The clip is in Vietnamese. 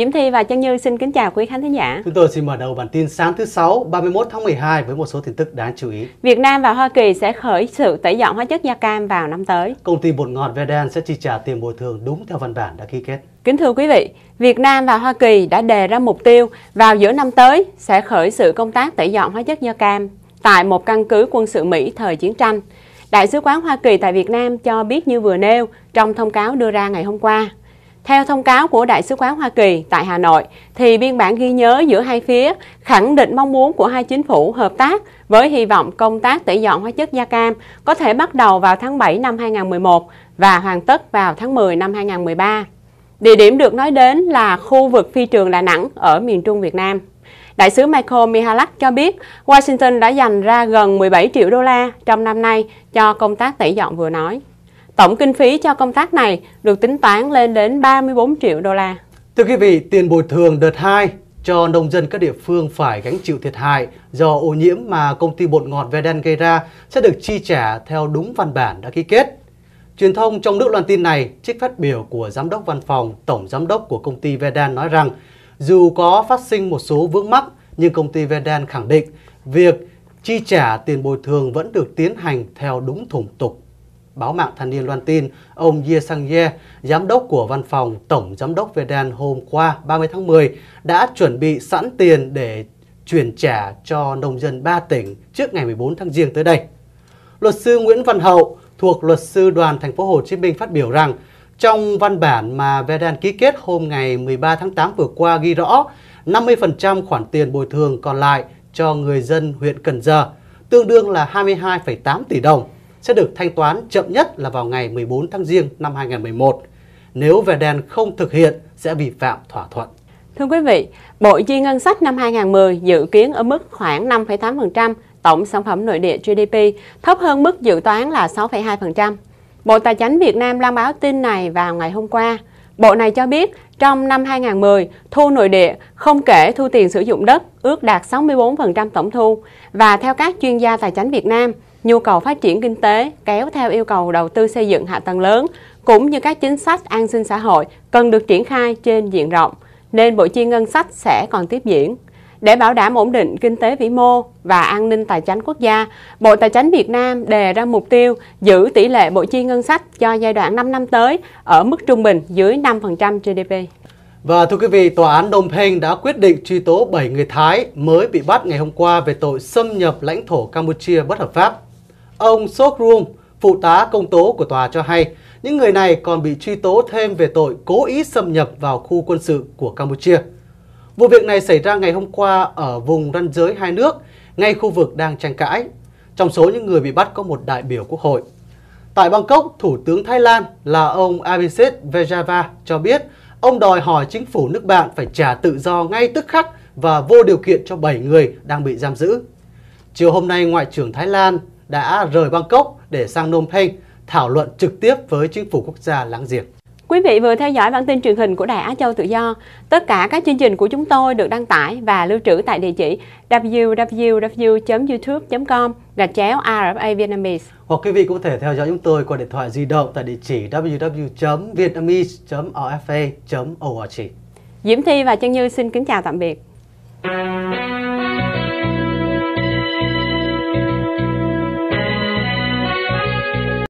Diễm Thi và Chân Như xin kính chào quý khán thính giả. Chúng tôi xin mở đầu bản tin sáng thứ Sáu 31 tháng 12 với một số tin tức đáng chú ý. Việt Nam và Hoa Kỳ sẽ khởi sự tẩy dọn hóa chất da cam vào năm tới. Công ty bột ngọt Vedan sẽ chi trả tiền bồi thường đúng theo văn bản đã ký kết. Kính thưa quý vị, Việt Nam và Hoa Kỳ đã đề ra mục tiêu vào giữa năm tới sẽ khởi sự công tác tẩy dọn hóa chất da cam tại một căn cứ quân sự Mỹ thời chiến tranh. Đại sứ quán Hoa Kỳ tại Việt Nam cho biết như vừa nêu trong thông cáo đưa ra ngày hôm qua. Theo thông cáo của Đại sứ quán Hoa Kỳ tại Hà Nội, thì biên bản ghi nhớ giữa hai phía khẳng định mong muốn của hai chính phủ hợp tác với hy vọng công tác tẩy dọn hóa chất da cam có thể bắt đầu vào tháng 7 năm 2011 và hoàn tất vào tháng 10 năm 2013. Địa điểm được nói đến là khu vực phi trường Đà Nẵng ở miền Trung Việt Nam. Đại sứ Michael Mihalak cho biết Washington đã dành ra gần 17 triệu đô la trong năm nay cho công tác tẩy dọn vừa nói. Tổng kinh phí cho công tác này được tính toán lên đến 34 triệu đô la. Thưa quý vị, tiền bồi thường đợt 2 cho nông dân các địa phương phải gánh chịu thiệt hại do ô nhiễm mà công ty bột ngọt Veden gây ra sẽ được chi trả theo đúng văn bản đã ký kết. Truyền thông trong nước loan tin này, trích phát biểu của Giám đốc Văn phòng Tổng Giám đốc của công ty Vedan nói rằng, dù có phát sinh một số vướng mắc, nhưng công ty Vedan khẳng định việc chi trả tiền bồi thường vẫn được tiến hành theo đúng thủ tục báo mạng thanh niên loan tin, ông Ye Sang Ye, giám đốc của văn phòng Tổng Giám đốc Vedan hôm qua 30 tháng 10, đã chuẩn bị sẵn tiền để chuyển trả cho nông dân ba tỉnh trước ngày 14 tháng Giêng tới đây. Luật sư Nguyễn Văn Hậu thuộc luật sư đoàn thành phố Hồ Chí Minh phát biểu rằng trong văn bản mà Vedan ký kết hôm ngày 13 tháng 8 vừa qua ghi rõ 50% khoản tiền bồi thường còn lại cho người dân huyện Cần Giờ, tương đương là 22,8 tỷ đồng sẽ được thanh toán chậm nhất là vào ngày 14 tháng Giêng năm 2011. Nếu Verden không thực hiện sẽ vi phạm thỏa thuận. Thưa quý vị, Bộ Chi ngân sách năm 2010 dự kiến ở mức khoảng 5,8% tổng sản phẩm nội địa GDP, thấp hơn mức dự toán là 6,2%. Bộ Tài chính Việt Nam loan báo tin này vào ngày hôm qua. Bộ này cho biết trong năm 2010, thu nội địa không kể thu tiền sử dụng đất ước đạt 64% tổng thu và theo các chuyên gia tài chính Việt Nam, nhu cầu phát triển kinh tế kéo theo yêu cầu đầu tư xây dựng hạ tầng lớn cũng như các chính sách an sinh xã hội cần được triển khai trên diện rộng nên bộ chi ngân sách sẽ còn tiếp diễn. Để bảo đảm ổn định kinh tế vĩ mô và an ninh tài chính quốc gia, Bộ Tài chính Việt Nam đề ra mục tiêu giữ tỷ lệ bộ chi ngân sách cho giai đoạn 5 năm tới ở mức trung bình dưới 5% GDP. Và thưa quý vị, Tòa án Đông Penh đã quyết định truy tố 7 người Thái mới bị bắt ngày hôm qua về tội xâm nhập lãnh thổ Campuchia bất hợp pháp. Ông Sokrum, phụ tá công tố của tòa cho hay, những người này còn bị truy tố thêm về tội cố ý xâm nhập vào khu quân sự của Campuchia. Vụ việc này xảy ra ngày hôm qua ở vùng ranh giới hai nước, ngay khu vực đang tranh cãi. Trong số những người bị bắt có một đại biểu quốc hội. Tại Bangkok, Thủ tướng Thái Lan là ông Abhishek Vejava cho biết ông đòi hỏi chính phủ nước bạn phải trả tự do ngay tức khắc và vô điều kiện cho 7 người đang bị giam giữ. Chiều hôm nay, Ngoại trưởng Thái Lan đã rời Bangkok để sang Phnom Penh thảo luận trực tiếp với chính phủ quốc gia láng giềng. Quý vị vừa theo dõi bản tin truyền hình của Đài Á Châu Tự Do. Tất cả các chương trình của chúng tôi được đăng tải và lưu trữ tại địa chỉ www.youtube.com gạch chéo RFA Vietnamese. Hoặc quý vị cũng có thể theo dõi chúng tôi qua điện thoại di động tại địa chỉ www.vietnamese.rfa.org. Diễm Thi và Trân Như xin kính chào tạm biệt.